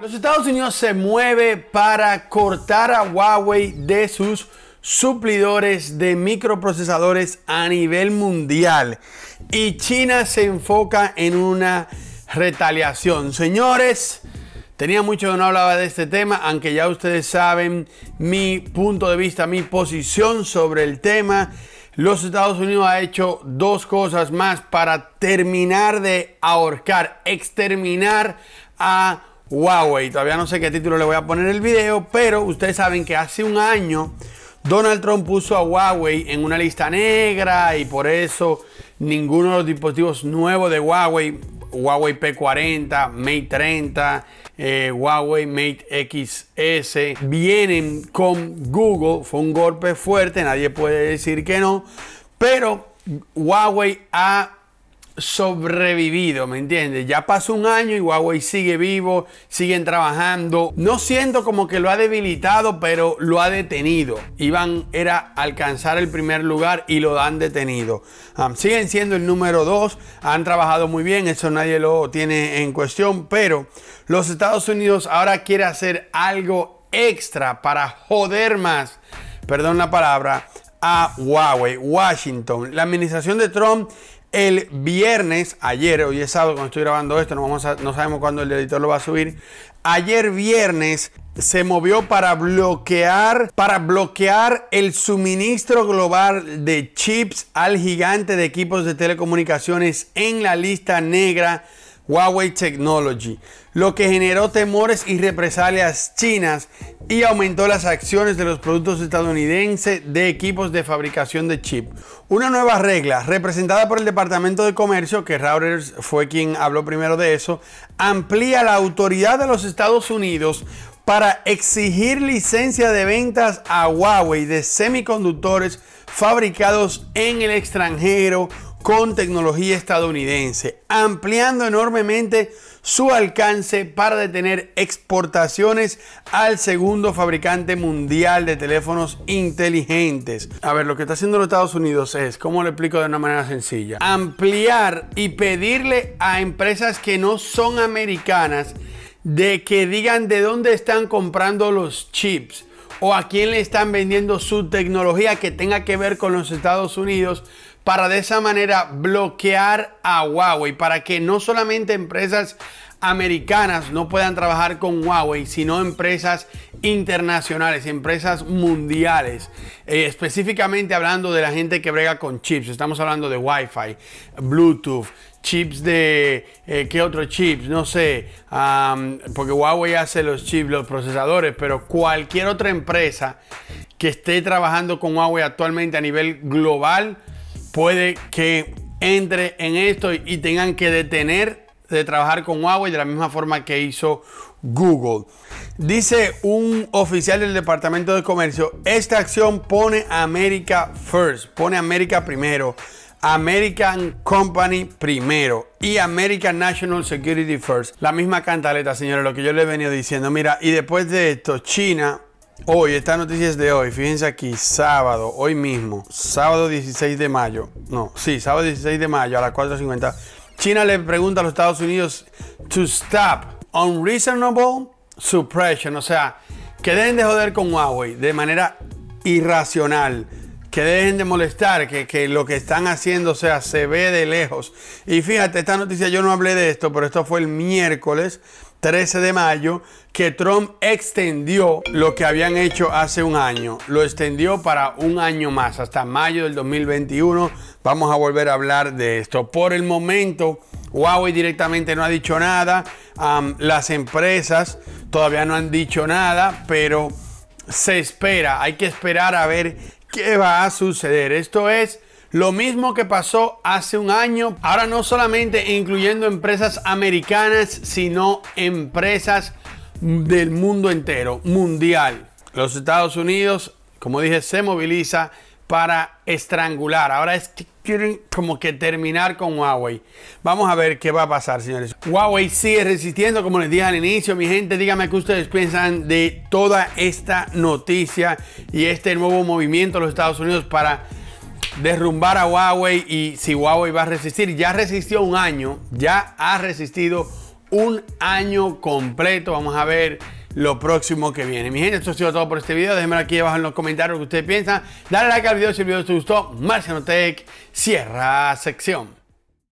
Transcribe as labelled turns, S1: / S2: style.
S1: Los Estados Unidos se mueve para cortar a Huawei de sus suplidores de microprocesadores a nivel mundial y China se enfoca en una retaliación. Señores, tenía mucho que no hablaba de este tema, aunque ya ustedes saben mi punto de vista, mi posición sobre el tema. Los Estados Unidos ha hecho dos cosas más para terminar de ahorcar, exterminar a Huawei. Todavía no sé qué título le voy a poner el video, pero ustedes saben que hace un año Donald Trump puso a Huawei en una lista negra y por eso ninguno de los dispositivos nuevos de Huawei, Huawei P40, Mate 30, eh, Huawei Mate XS, vienen con Google. Fue un golpe fuerte, nadie puede decir que no, pero Huawei ha sobrevivido, ¿me entiendes? Ya pasó un año y Huawei sigue vivo, siguen trabajando. No siento como que lo ha debilitado, pero lo ha detenido. Iban era alcanzar el primer lugar y lo han detenido. siguen siendo el número dos. han trabajado muy bien, eso nadie lo tiene en cuestión, pero los Estados Unidos ahora quiere hacer algo extra para joder más, perdón la palabra, a Huawei, Washington. La administración de Trump el viernes, ayer, hoy es sábado cuando estoy grabando esto, no, vamos no sabemos cuándo el editor lo va a subir. Ayer viernes se movió para bloquear, para bloquear el suministro global de chips al gigante de equipos de telecomunicaciones en la lista negra Huawei Technology, lo que generó temores y represalias chinas y aumentó las acciones de los productos estadounidenses de equipos de fabricación de chip. Una nueva regla, representada por el Departamento de Comercio, que Reuters fue quien habló primero de eso, amplía la autoridad de los Estados Unidos para exigir licencia de ventas a Huawei de semiconductores fabricados en el extranjero con tecnología estadounidense, ampliando enormemente su alcance para detener exportaciones al segundo fabricante mundial de teléfonos inteligentes. A ver, lo que está haciendo los Estados Unidos es, ¿cómo lo explico de una manera sencilla? Ampliar y pedirle a empresas que no son americanas de que digan de dónde están comprando los chips o a quién le están vendiendo su tecnología que tenga que ver con los Estados Unidos para de esa manera bloquear a Huawei, para que no solamente empresas americanas no puedan trabajar con Huawei, sino empresas internacionales, empresas mundiales. Eh, específicamente hablando de la gente que brega con chips, estamos hablando de Wi-Fi, Bluetooth, chips de... Eh, ¿Qué otro chips? No sé, porque Huawei hace los chips, los procesadores, pero cualquier otra empresa que esté trabajando con Huawei actualmente a nivel global, puede que entre en esto y tengan que detener de trabajar con Huawei de la misma forma que hizo Google. Dice un oficial del Departamento de Comercio, esta acción pone America América first, pone América primero, American Company primero y American National Security first. La misma cantaleta, señores, lo que yo le he venido diciendo. Mira, y después de esto, China Hoy, esta noticia es de hoy. Fíjense aquí, sábado, hoy mismo, sábado 16 de mayo. No, sí, sábado 16 de mayo a las 4.50. China le pregunta a los Estados Unidos to stop unreasonable suppression. O sea, que dejen de joder con Huawei de manera irracional. Que dejen de molestar, que, lo que están haciendo, o sea, se ve de lejos. Y fíjate, esta noticia yo no hablé de esto, pero esto fue el miércoles. 13 de mayo que Trump extendió lo que habían hecho hace un año. Lo extendió para un año más, hasta mayo del 2021. Vamos a volver a hablar de esto. Por el momento, Huawei directamente no ha dicho nada. las empresas todavía no han dicho nada, pero se espera. Hay que esperar a ver ¿Qué va a suceder? Esto es lo mismo que pasó hace un año, ahora no solamente incluyendo empresas americanas, sino empresas del mundo entero, mundial. Los Estados Unidos, como dije, se moviliza para estrangular. Ahora es que quieren como que terminar con Huawei. Vamos a ver qué va a pasar, señores. Huawei sigue resistiendo, como les dije al inicio. Mi gente, díganme qué ustedes piensan de toda esta noticia y este nuevo movimiento de los Estados Unidos para derrumbar a Huawei y si Huawei va a resistir. Ya resistió un año, ya ha resistido un año completo. Vamos a ver lo próximo que viene. Mi gente, esto ha sido todo por este video. Déjenme aquí abajo en los comentarios lo que ustedes piensan. Dale like al video si el video te gustó. Marciano Tech cierra sección.